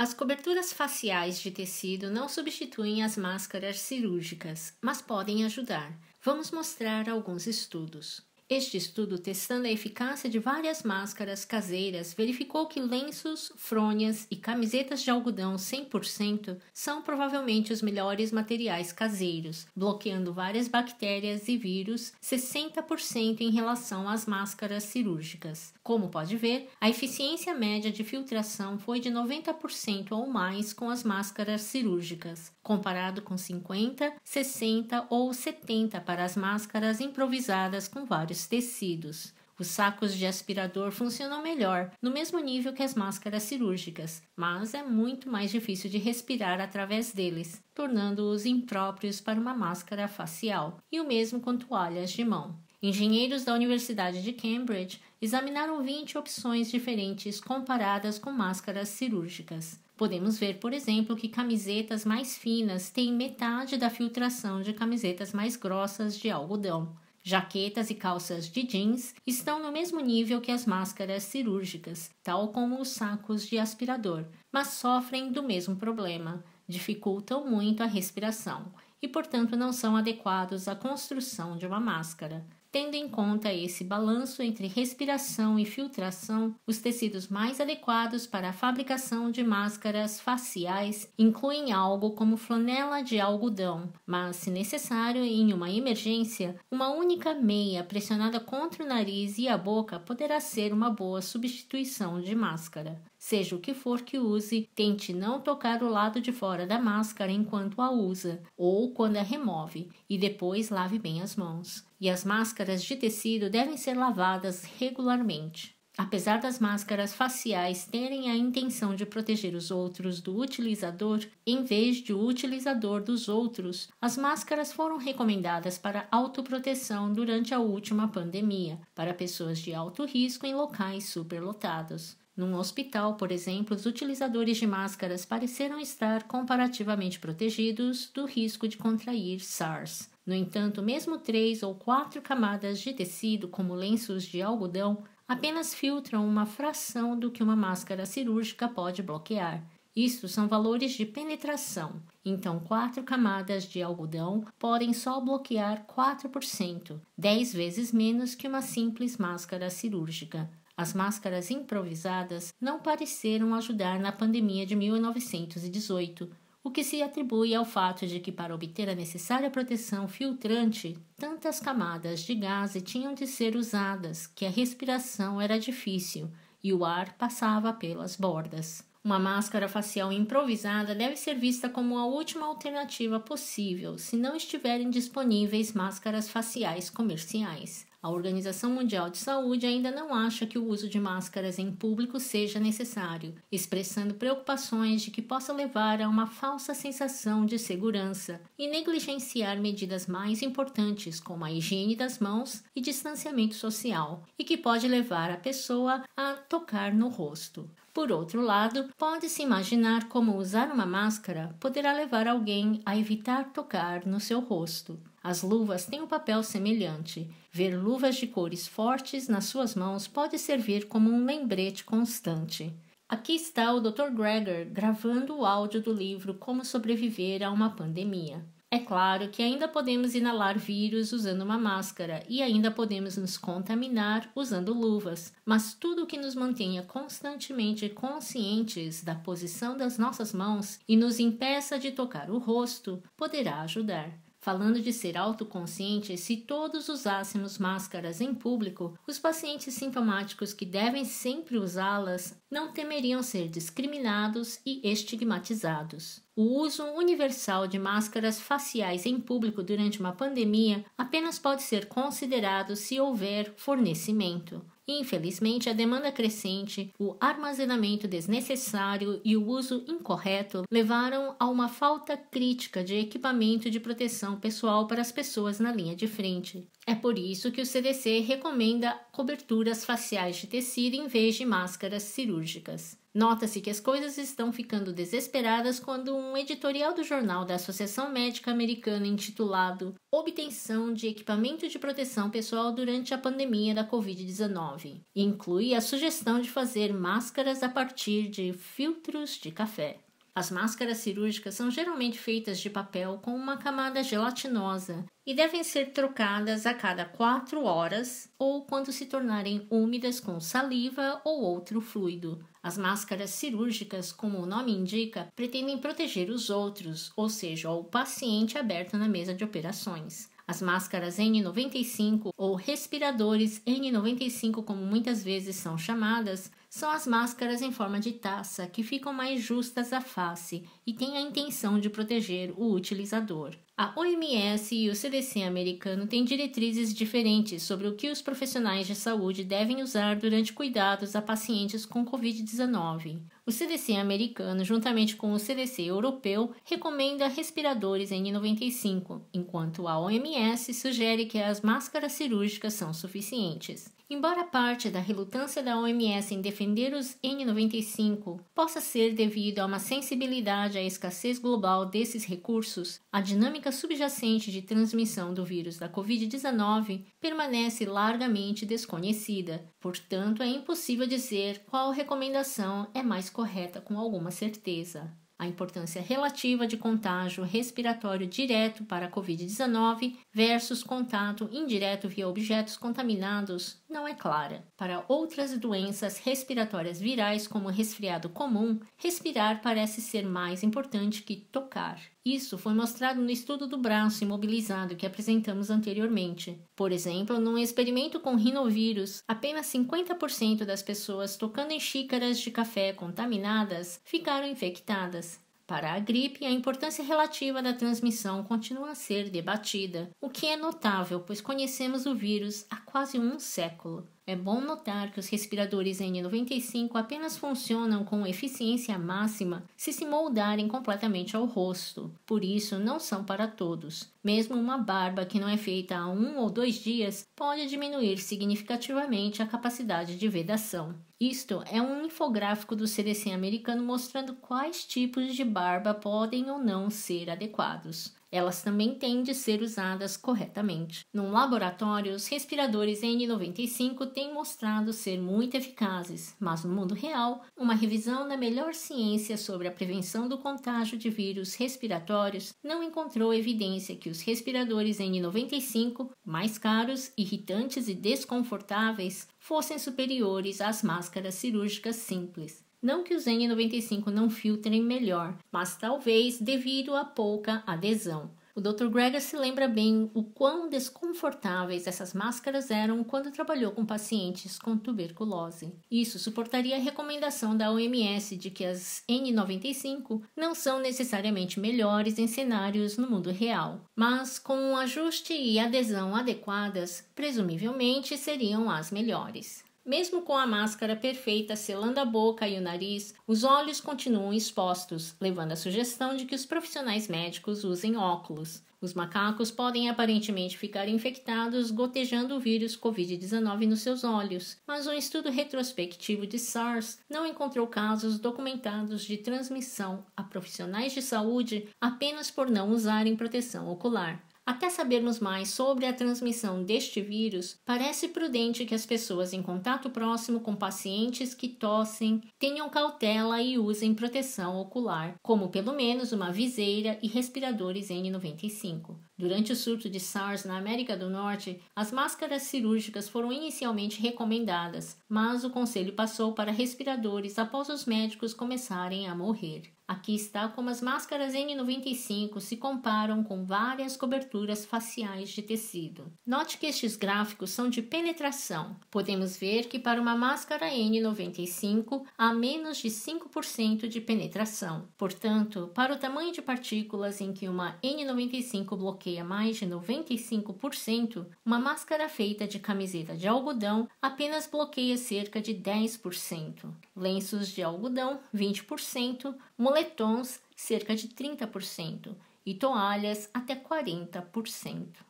As coberturas faciais de tecido não substituem as máscaras cirúrgicas, mas podem ajudar. Vamos mostrar alguns estudos. Este estudo, testando a eficácia de várias máscaras caseiras, verificou que lenços, fronhas e camisetas de algodão 100% são provavelmente os melhores materiais caseiros, bloqueando várias bactérias e vírus 60% em relação às máscaras cirúrgicas. Como pode ver, a eficiência média de filtração foi de 90% ou mais com as máscaras cirúrgicas, comparado com 50, 60 ou 70 para as máscaras improvisadas com vários esses tecidos. Os sacos de aspirador funcionam melhor, no mesmo nível que as máscaras cirúrgicas, mas é muito mais difícil de respirar através deles, tornando-os impróprios para uma máscara facial, e o mesmo com toalhas de mão. Engenheiros da Universidade de Cambridge examinaram 20 opções diferentes comparadas com máscaras cirúrgicas. Podemos ver, por exemplo, que camisetas mais finas têm metade da filtração de camisetas mais grossas de algodão. Jaquetas e calças de jeans estão no mesmo nível que as máscaras cirúrgicas, tal como os sacos de aspirador, mas sofrem do mesmo problema, dificultam muito a respiração e, portanto, não são adequados à construção de uma máscara. Tendo em conta esse balanço entre respiração e filtração, os tecidos mais adequados para a fabricação de máscaras faciais incluem algo como flanela de algodão, mas, se necessário em uma emergência, uma única meia pressionada contra o nariz e a boca poderá ser uma boa substituição de máscara. Seja o que for que use, tente não tocar o lado de fora da máscara enquanto a usa ou quando a remove, e depois lave bem as mãos e as máscaras de tecido devem ser lavadas regularmente. Apesar das máscaras faciais terem a intenção de proteger os outros do utilizador, em vez de o utilizador dos outros, as máscaras foram recomendadas para autoproteção durante a última pandemia, para pessoas de alto risco em locais superlotados. Num hospital, por exemplo, os utilizadores de máscaras pareceram estar comparativamente protegidos do risco de contrair SARS, no entanto, mesmo três ou quatro camadas de tecido, como lenços de algodão, apenas filtram uma fração do que uma máscara cirúrgica pode bloquear. Isto são valores de penetração. Então, quatro camadas de algodão podem só bloquear 4%, 10 vezes menos que uma simples máscara cirúrgica. As máscaras improvisadas não pareceram ajudar na pandemia de 1918, o que se atribui ao fato de que, para obter a necessária proteção filtrante, tantas camadas de gás tinham de ser usadas que a respiração era difícil e o ar passava pelas bordas. Uma máscara facial improvisada deve ser vista como a última alternativa possível se não estiverem disponíveis máscaras faciais comerciais. A Organização Mundial de Saúde ainda não acha que o uso de máscaras em público seja necessário, expressando preocupações de que possa levar a uma falsa sensação de segurança e negligenciar medidas mais importantes, como a higiene das mãos e distanciamento social, e que pode levar a pessoa a tocar no rosto. Por outro lado, pode-se imaginar como usar uma máscara poderá levar alguém a evitar tocar no seu rosto. As luvas têm um papel semelhante. Ver luvas de cores fortes nas suas mãos pode servir como um lembrete constante. Aqui está o Dr. Gregor gravando o áudio do livro Como Sobreviver a uma Pandemia. É claro que ainda podemos inalar vírus usando uma máscara e ainda podemos nos contaminar usando luvas, mas tudo que nos mantenha constantemente conscientes da posição das nossas mãos e nos impeça de tocar o rosto poderá ajudar falando de ser autoconsciente, se todos usássemos máscaras em público, os pacientes sintomáticos que devem sempre usá-las não temeriam ser discriminados e estigmatizados. O uso universal de máscaras faciais em público durante uma pandemia apenas pode ser considerado se houver fornecimento. Infelizmente, a demanda crescente, o armazenamento desnecessário e o uso incorreto levaram a uma falta crítica de equipamento de proteção pessoal para as pessoas na linha de frente. É por isso que o CDC recomenda coberturas faciais de tecido em vez de máscaras cirúrgicas. Nota-se que as coisas estão ficando desesperadas quando um editorial do jornal da Associação Médica Americana intitulado Obtenção de Equipamento de Proteção Pessoal durante a Pandemia da Covid-19 inclui a sugestão de fazer máscaras a partir de filtros de café. As máscaras cirúrgicas são geralmente feitas de papel com uma camada gelatinosa e devem ser trocadas a cada quatro horas ou quando se tornarem úmidas com saliva ou outro fluido. As máscaras cirúrgicas, como o nome indica, pretendem proteger os outros, ou seja, o paciente aberto na mesa de operações. As máscaras N95 ou respiradores N95, como muitas vezes são chamadas, são as máscaras em forma de taça que ficam mais justas à face e têm a intenção de proteger o utilizador. A OMS e o CDC americano têm diretrizes diferentes sobre o que os profissionais de saúde devem usar durante cuidados a pacientes com Covid-19. O CDC americano, juntamente com o CDC europeu, recomenda respiradores N95, enquanto a OMS sugere que as máscaras cirúrgicas são suficientes. Embora parte da relutância da OMS em defender os N95 possa ser devido a uma sensibilidade à escassez global desses recursos, a dinâmica subjacente de transmissão do vírus da Covid-19 permanece largamente desconhecida, portanto, é impossível dizer qual recomendação é mais correta com alguma certeza. A importância relativa de contágio respiratório direto para a Covid-19 versus contato indireto via objetos contaminados não é clara. Para outras doenças respiratórias virais, como resfriado comum, respirar parece ser mais importante que tocar. Isso foi mostrado no estudo do braço imobilizado que apresentamos anteriormente. Por exemplo, num experimento com rinovírus, apenas 50% das pessoas tocando em xícaras de café contaminadas ficaram infectadas. Para a gripe, a importância relativa da transmissão continua a ser debatida, o que é notável, pois conhecemos o vírus há quase um século. É bom notar que os respiradores N95 apenas funcionam com eficiência máxima se se moldarem completamente ao rosto, por isso não são para todos. Mesmo uma barba que não é feita há um ou dois dias pode diminuir significativamente a capacidade de vedação. Isto é um infográfico do CDC americano mostrando quais tipos de barba podem ou não ser adequados. Elas também têm de ser usadas corretamente. Num laboratório, os respiradores N95 têm mostrado ser muito eficazes, mas no mundo real, uma revisão da melhor ciência sobre a prevenção do contágio de vírus respiratórios não encontrou evidência que os respiradores N95, mais caros, irritantes e desconfortáveis, fossem superiores às máscaras cirúrgicas simples. Não que os N95 não filtrem melhor, mas talvez devido a pouca adesão. O Dr. Greger se lembra bem o quão desconfortáveis essas máscaras eram quando trabalhou com pacientes com tuberculose. Isso suportaria a recomendação da OMS de que as N95 não são necessariamente melhores em cenários no mundo real, mas com um ajuste e adesão adequadas, presumivelmente seriam as melhores. Mesmo com a máscara perfeita selando a boca e o nariz, os olhos continuam expostos, levando à sugestão de que os profissionais médicos usem óculos. Os macacos podem aparentemente ficar infectados gotejando o vírus Covid-19 nos seus olhos, mas um estudo retrospectivo de SARS não encontrou casos documentados de transmissão a profissionais de saúde apenas por não usarem proteção ocular. Até sabermos mais sobre a transmissão deste vírus, parece prudente que as pessoas em contato próximo com pacientes que tossem tenham cautela e usem proteção ocular, como pelo menos uma viseira e respiradores N95. Durante o surto de SARS na América do Norte, as máscaras cirúrgicas foram inicialmente recomendadas, mas o conselho passou para respiradores após os médicos começarem a morrer. Aqui está como as máscaras N95 se comparam com várias coberturas faciais de tecido. Note que estes gráficos são de penetração. Podemos ver que para uma máscara N95 há menos de 5% de penetração. Portanto, para o tamanho de partículas em que uma N95 bloqueia mais de 95%, uma máscara feita de camiseta de algodão apenas bloqueia cerca de 10%, lenços de algodão 20%, moletons cerca de 30% e toalhas até 40%.